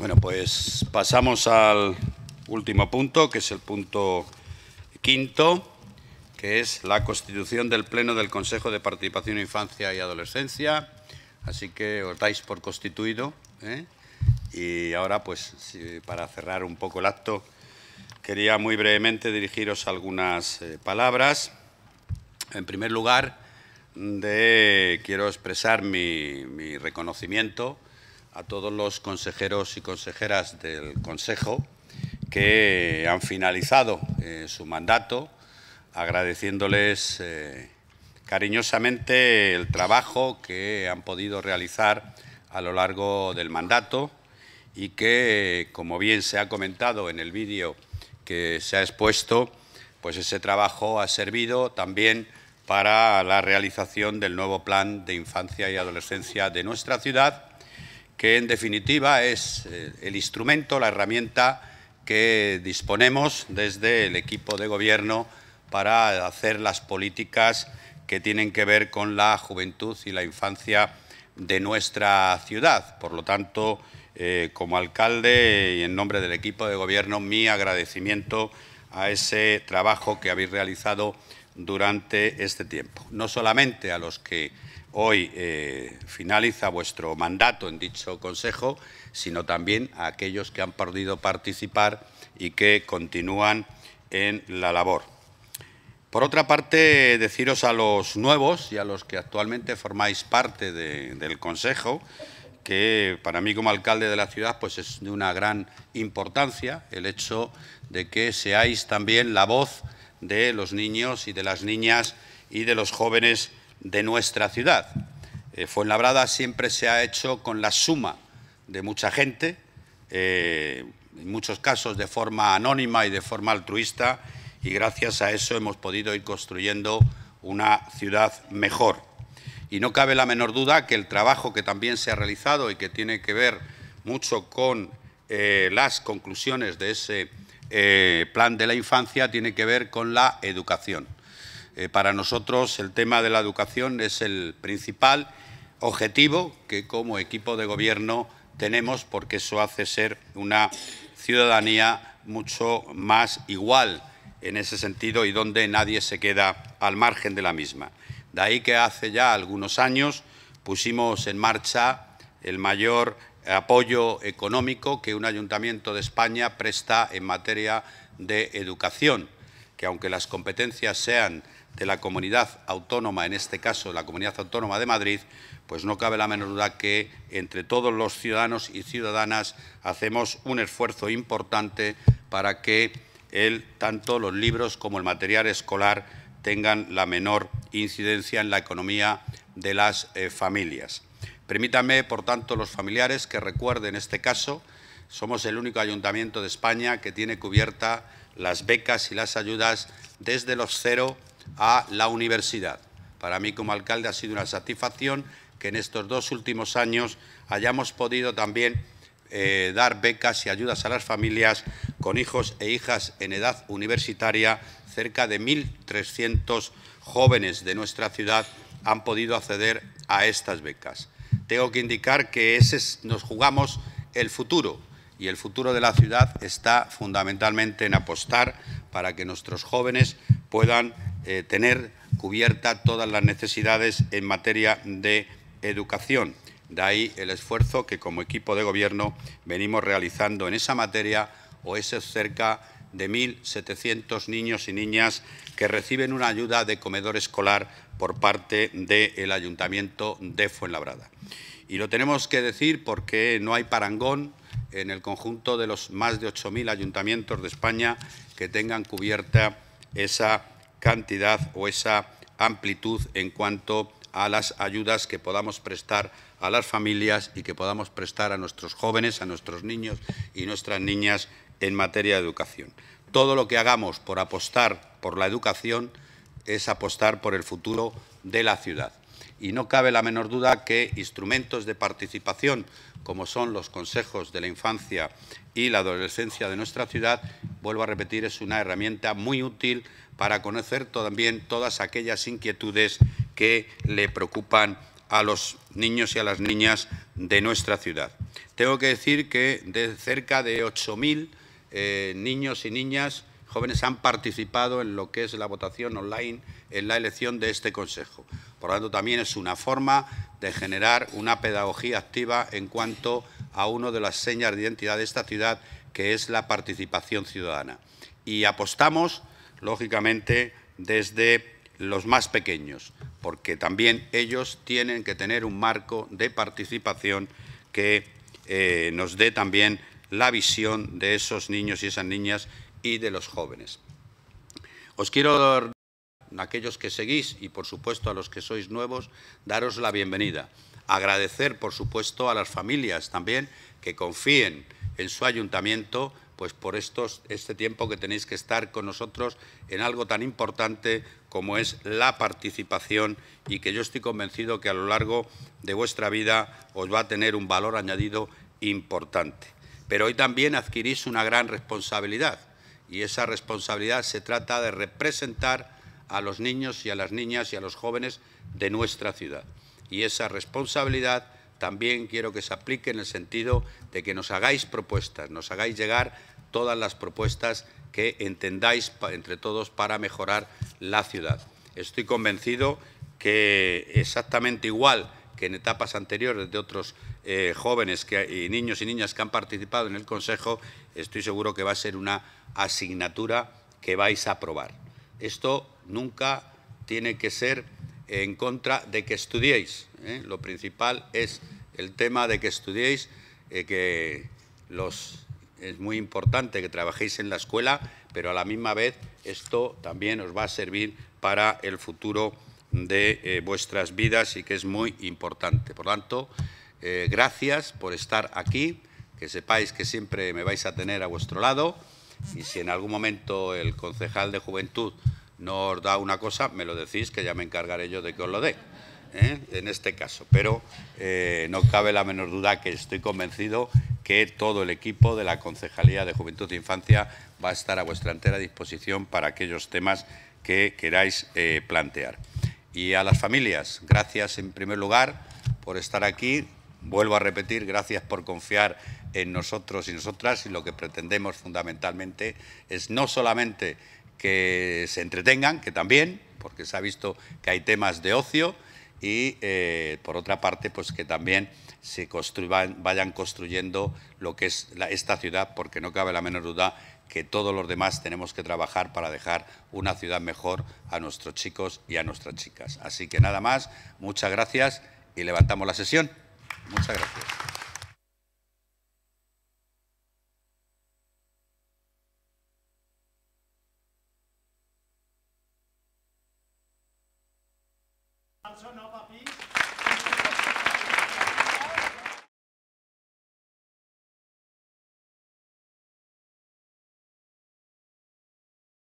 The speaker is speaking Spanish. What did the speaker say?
Bueno, pues pasamos al último punto, que es el punto quinto, que es la constitución del Pleno del Consejo de Participación Infancia y Adolescencia. Así que os dais por constituido. ¿eh? Y ahora, pues, para cerrar un poco el acto, quería muy brevemente dirigiros algunas eh, palabras. En primer lugar, de, quiero expresar mi reconocimiento a todos los consejeros y consejeras del Consejo que han finalizado eh, su mandato, agradeciéndoles eh, cariñosamente el trabajo que han podido realizar a lo largo del mandato y que, como bien se ha comentado en el vídeo que se ha expuesto, pues ese trabajo ha servido también para la realización del nuevo plan de infancia y adolescencia de nuestra ciudad que en definitiva es eh, el instrumento, la herramienta que disponemos desde el equipo de gobierno para hacer las políticas que tienen que ver con la juventud y la infancia de nuestra ciudad. Por lo tanto, eh, como alcalde y en nombre del equipo de gobierno, mi agradecimiento a ese trabajo que habéis realizado durante este tiempo. No solamente a los que hoy eh, finaliza vuestro mandato en dicho Consejo, sino también a aquellos que han podido participar y que continúan en la labor. Por otra parte, deciros a los nuevos y a los que actualmente formáis parte del Consejo, que para mí como alcalde de la ciudad pues es de una gran importancia el hecho de que seáis también la voz de los niños y de las niñas y de los jóvenes de nuestra ciudad. Eh, Fuenlabrada siempre se ha hecho con la suma de mucha gente, eh, en muchos casos de forma anónima y de forma altruista, y gracias a eso hemos podido ir construyendo una ciudad mejor. Y no cabe la menor duda que el trabajo que también se ha realizado y que tiene que ver mucho con eh, las conclusiones de ese plan de la infancia tiene que ver con la educación. Eh, para nosotros el tema de la educación es el principal objetivo que como equipo de gobierno tenemos porque eso hace ser una ciudadanía mucho más igual en ese sentido y donde nadie se queda al margen de la misma. De ahí que hace ya algunos años pusimos en marcha el mayor apoyo económico que un ayuntamiento de España presta en materia de educación, que aunque las competencias sean de la comunidad autónoma, en este caso la comunidad autónoma de Madrid, pues no cabe la menor duda que entre todos los ciudadanos y ciudadanas hacemos un esfuerzo importante para que el, tanto los libros como el material escolar tengan la menor incidencia en la economía de las eh, familias. Permítanme, por tanto, los familiares que recuerden este caso. Somos el único ayuntamiento de España que tiene cubierta las becas y las ayudas desde los cero a la universidad. Para mí como alcalde ha sido una satisfacción que en estos dos últimos años hayamos podido también eh, dar becas y ayudas a las familias con hijos e hijas en edad universitaria. Cerca de 1.300 jóvenes de nuestra ciudad han podido acceder a estas becas. Tengo que indicar que ese nos jugamos el futuro y el futuro de la ciudad está fundamentalmente en apostar para que nuestros jóvenes puedan eh, tener cubierta todas las necesidades en materia de educación. De ahí el esfuerzo que como equipo de gobierno venimos realizando en esa materia o esos cerca de 1.700 niños y niñas que reciben una ayuda de comedor escolar por parte del Ayuntamiento de Fuenlabrada. Y lo tenemos que decir porque no hay parangón en el conjunto de los más de 8.000 ayuntamientos de España que tengan cubierta esa cantidad o esa amplitud en cuanto a las ayudas que podamos prestar a las familias y que podamos prestar a nuestros jóvenes, a nuestros niños y nuestras niñas en materia de educación. Todo lo que hagamos por apostar por la educación es apostar por el futuro de la ciudad. Y no cabe la menor duda que instrumentos de participación, como son los consejos de la infancia y la adolescencia de nuestra ciudad, vuelvo a repetir, es una herramienta muy útil para conocer también todas aquellas inquietudes que le preocupan a los niños y a las niñas de nuestra ciudad. Tengo que decir que de cerca de 8.000 eh, niños y niñas jóvenes han participado en lo que es la votación online en la elección de este Consejo. Por lo tanto, también es una forma de generar una pedagogía activa en cuanto a una de las señas de identidad de esta ciudad, que es la participación ciudadana. Y apostamos lógicamente, desde los más pequeños, porque también ellos tienen que tener un marco de participación que eh, nos dé también la visión de esos niños y esas niñas y de los jóvenes. Os quiero, dar, a aquellos que seguís y por supuesto a los que sois nuevos, daros la bienvenida. Agradecer, por supuesto, a las familias también que confíen en su ayuntamiento pues por este tiempo que tenéis que estar con nosotros en algo tan importante como es la participación y que yo estoy convencido que a lo largo de vuestra vida os va a tener un valor añadido importante. Pero hoy también adquirís una gran responsabilidad y esa responsabilidad se trata de representar a los niños y a las niñas y a los jóvenes de nuestra ciudad. Y esa responsabilidad también quiero que se aplique en el sentido de que nos hagáis propuestas, nos hagáis llegar todas las propuestas que entendáis entre todos para mejorar la ciudad. Estoy convencido que exactamente igual que en etapas anteriores de otros eh, jóvenes que, y niños y niñas que han participado en el Consejo, estoy seguro que va a ser una asignatura que vais a aprobar. Esto nunca tiene que ser en contra de que estudiéis. ¿eh? Lo principal es el tema de que estudiéis, eh, que los, es muy importante que trabajéis en la escuela, pero a la misma vez esto también os va a servir para el futuro de eh, vuestras vidas y que es muy importante. Por tanto, gracias por estar aquí, que sepáis que siempre me vais a tener a vuestro lado y si en algún momento el concejal de juventud no os da una cosa, me lo decís, que ya me encargaré yo de que os lo dé, ¿eh? en este caso. Pero eh, no cabe la menor duda que estoy convencido que todo el equipo de la Concejalía de Juventud e Infancia va a estar a vuestra entera disposición para aquellos temas que queráis eh, plantear. Y a las familias, gracias en primer lugar por estar aquí. Vuelvo a repetir, gracias por confiar en nosotros y nosotras y lo que pretendemos fundamentalmente es no solamente que se entretengan, que también, porque se ha visto que hay temas de ocio y eh, por otra parte, pues que también se construyan, vayan construyendo lo que es esta ciudad, porque no cabe la menor duda que todos los demás tenemos que trabajar para dejar una ciudad mejor a nuestros chicos y a nuestras chicas. Así que nada más, muchas gracias y levantamos la sesión. Muchas gracias. pel seu nou papís.